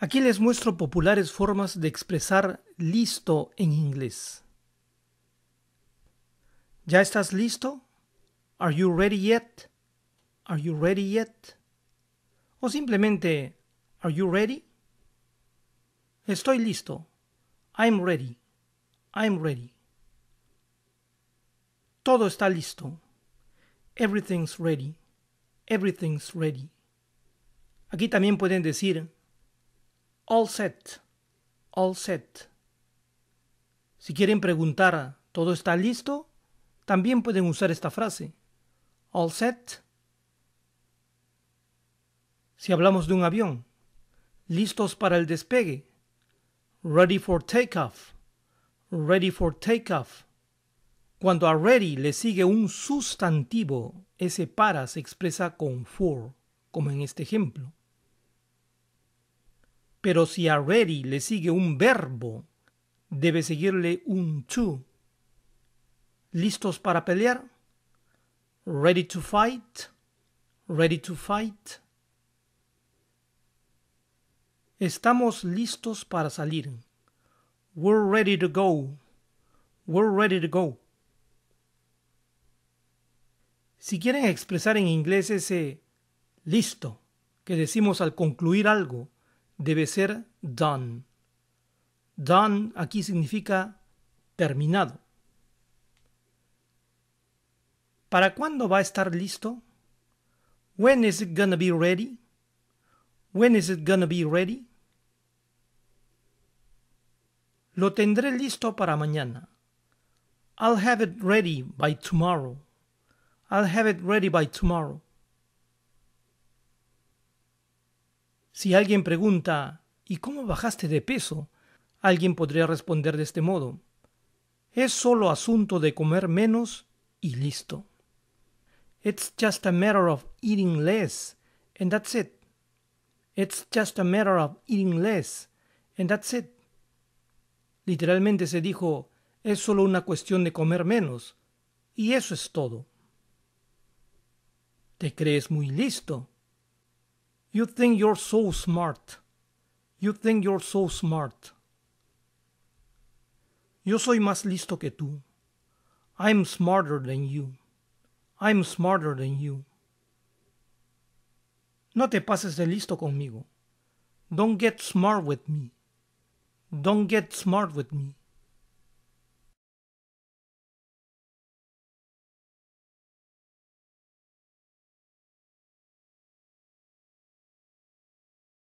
Aquí les muestro populares formas de expresar listo en inglés. ¿Ya estás listo? Are you ready yet? Are you ready yet? O simplemente Are you ready? Estoy listo. I'm ready. I'm ready. Todo está listo. Everything's ready. Everything's ready. Aquí también pueden decir all set, all set. Si quieren preguntar, ¿todo está listo? También pueden usar esta frase, all set. Si hablamos de un avión, listos para el despegue, ready for takeoff, ready for takeoff. Cuando a ready le sigue un sustantivo, ese para se expresa con for, como en este ejemplo. Pero si a ready le sigue un verbo, debe seguirle un to. ¿Listos para pelear? Ready to fight? Ready to fight? Estamos listos para salir. We're ready to go. We're ready to go. Si quieren expresar en inglés ese listo que decimos al concluir algo, debe ser done. Done aquí significa terminado. ¿Para cuándo va a estar listo? When is it gonna be ready? When is it gonna be ready? Lo tendré listo para mañana. I'll have it ready by tomorrow. I'll have it ready by tomorrow. Si alguien pregunta, ¿y cómo bajaste de peso? Alguien podría responder de este modo, es solo asunto de comer menos y listo. It's just a matter of eating less, and that's it. It's just a matter of eating less, and that's it. Literalmente se dijo, es solo una cuestión de comer menos, y eso es todo. Te crees muy listo, You think you're so smart. You think you're so smart. Yo soy más listo que tú. I'm smarter than you. I'm smarter than you. No te pases de listo conmigo. Don't get smart with me. Don't get smart with me.